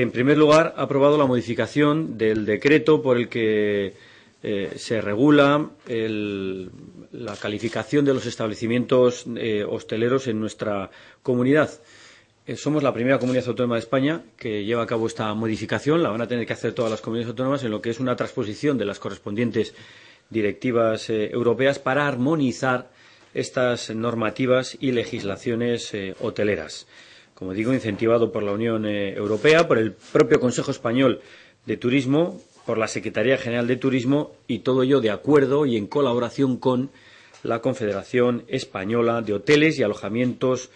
En primer lugar, ha aprobado la modificación del decreto por el que eh, se regula la calificación de los establecimientos eh, hosteleros en nuestra comunidad. Eh, somos la primera comunidad autónoma de España que lleva a cabo esta modificación. La van a tener que hacer todas las comunidades autónomas en lo que es una transposición de las correspondientes directivas europeas para armonizar estas normativas y legislaciones hoteleras como digo, incentivado por la Unión eh, Europea, por el propio Consejo Español de Turismo, por la Secretaría General de Turismo y todo ello de acuerdo y en colaboración con la Confederación Española de Hoteles y Alojamientos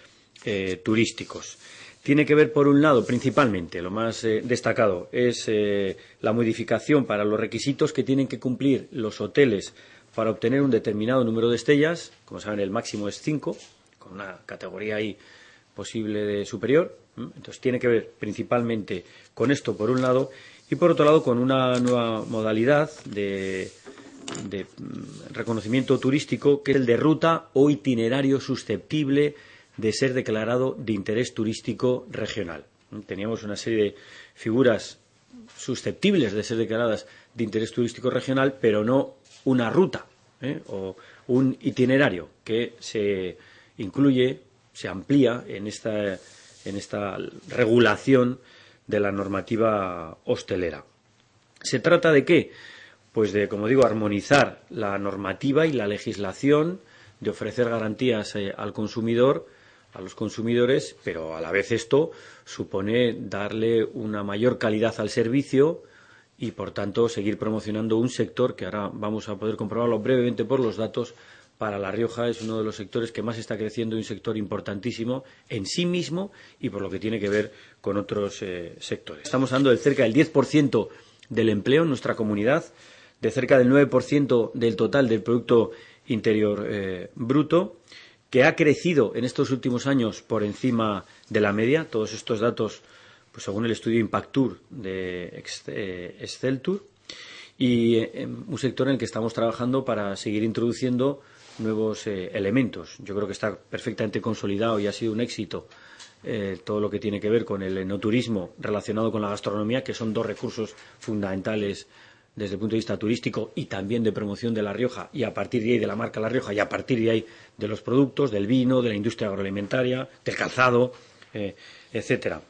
eh, Turísticos. Tiene que ver, por un lado, principalmente, lo más eh, destacado es la modificación para los requisitos que tienen que cumplir los hoteles para obtener un determinado número de estrellas. Como saben, el máximo es cinco, con una categoría ahí posible de superior. Entonces tiene que ver principalmente con esto por un lado y por otro lado con una nueva modalidad de, mm, reconocimiento turístico que es el de ruta o itinerario susceptible de ser declarado de interés turístico regional. Teníamos una serie de figuras susceptibles de ser declaradas de interés turístico regional, pero no una ruta ¿eh? o un itinerario que se incluye se amplía en esta, en esta regulación de la normativa hostelera. ¿Se trata de qué? Pues de, como digo, armonizar la normativa y la legislación, de ofrecer garantías eh, al consumidor, a los consumidores, pero a la vez esto supone darle una mayor calidad al servicio y, por tanto, seguir promocionando un sector que ahora vamos a poder comprobarlo brevemente por los datos, para La Rioja es uno de los sectores que más está creciendo y un sector importantísimo en sí mismo y por lo que tiene que ver con otros eh, sectores. Estamos hablando de cerca del 10% del empleo en nuestra comunidad, de cerca del 9% del total del Producto Interior eh, Bruto, que ha crecido en estos últimos años por encima de la media. Todos estos datos, pues según el estudio Impactur de eh, Exceltur, y un sector en el que estamos trabajando para seguir introduciendo nuevos eh, elementos. Yo creo que está perfectamente consolidado y ha sido un éxito eh, todo lo que tiene que ver con el enoturismo relacionado con la gastronomía, que son dos recursos fundamentales desde el punto de vista turístico y también de promoción de La Rioja y a partir de ahí de la marca La Rioja y a partir de ahí de los productos, del vino, de la industria agroalimentaria, del calzado, eh, etcétera.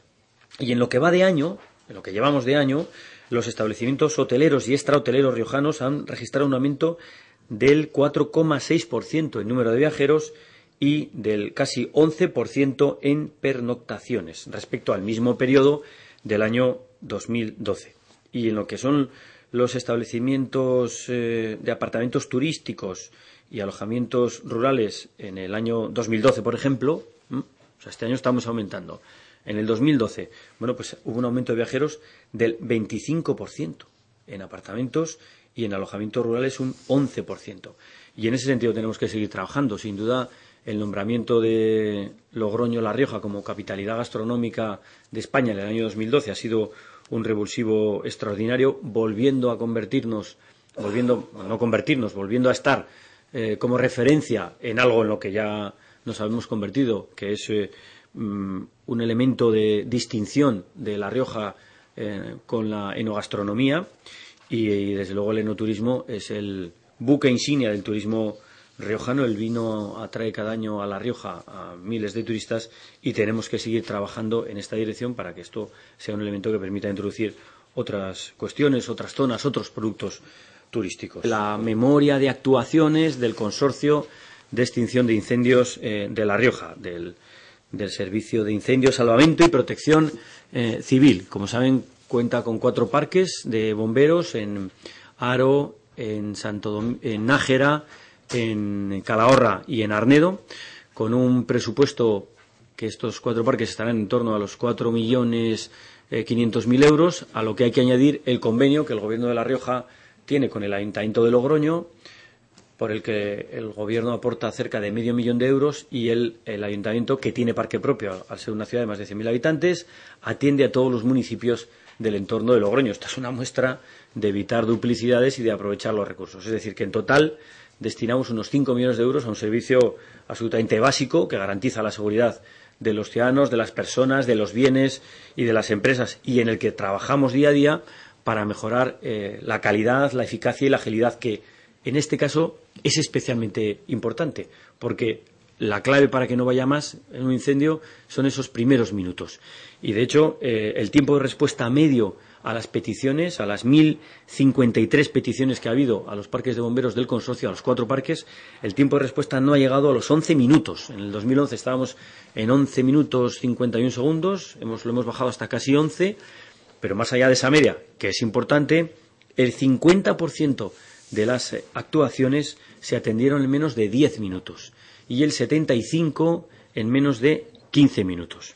Y en lo que va de año, en lo que llevamos de año, los establecimientos hoteleros y extrahoteleros riojanos han registrado un aumento del 4,6% en número de viajeros y del casi 11% en pernoctaciones respecto al mismo periodo del año 2012. Y en lo que son los establecimientos eh, de apartamentos turísticos y alojamientos rurales en el año 2012, por ejemplo, este año estamos aumentando. En el 2012, bueno, pues hubo un aumento de viajeros del 25% en apartamentos y en alojamientos rurales un 11%. Y en ese sentido tenemos que seguir trabajando. Sin duda, el nombramiento de Logroño-La Rioja como capitalidad gastronómica de España en el año 2012 ha sido un revulsivo extraordinario, volviendo a convertirnos, volviendo, no convertirnos, volviendo a estar eh, como referencia en algo en lo que ya nos habíamos convertido, que es eh, mm, un elemento de distinción de La Rioja eh, con la enogastronomía y, desde luego el enoturismo es el buque insignia del turismo riojano. El vino atrae cada año a La Rioja a miles de turistas y tenemos que seguir trabajando en esta dirección para que esto sea un elemento que permita introducir otras cuestiones, otras zonas, otros productos turísticos. La memoria de actuaciones del consorcio de extinción de incendios eh, de La Rioja, del del Servicio de Incendio, Salvamento y Protección eh, Civil. Como saben, cuenta con cuatro parques de bomberos en Aro, en, Santo en Nájera, en Calahorra y en Arnedo, con un presupuesto que estos cuatro parques estarán en torno a los 4.500.000 millones eh, quinientos mil euros, a lo que hay que añadir el convenio que el Gobierno de La Rioja tiene con el Ayuntamiento de Logroño, por el que el gobierno aporta cerca de medio millón de euros y el, ayuntamiento, que tiene parque propio al ser una ciudad de más de 100.000 habitantes, atiende a todos los municipios del entorno de Logroño. Esta es una muestra de evitar duplicidades y de aprovechar los recursos. Es decir, que en total destinamos unos 5 millones de euros a un servicio absolutamente básico que garantiza la seguridad de los ciudadanos, de las personas, de los bienes y de las empresas y en el que trabajamos día a día para mejorar eh, la calidad, la eficacia y la agilidad que en este caso es especialmente importante, porque la clave para que no vaya más en un incendio son esos primeros minutos. Y de hecho, eh, el tiempo de respuesta medio a las peticiones, a las 1.053 peticiones que ha habido a los parques de bomberos del consorcio, a los cuatro parques, el tiempo de respuesta no ha llegado a los 11 minutos. En el 2011 estábamos en 11 minutos 51 segundos, lo hemos bajado hasta casi 11, pero más allá de esa media, que es importante, el 50% de las actuaciones se atendieron en menos de 10 minutos y el 75 en menos de 15 minutos.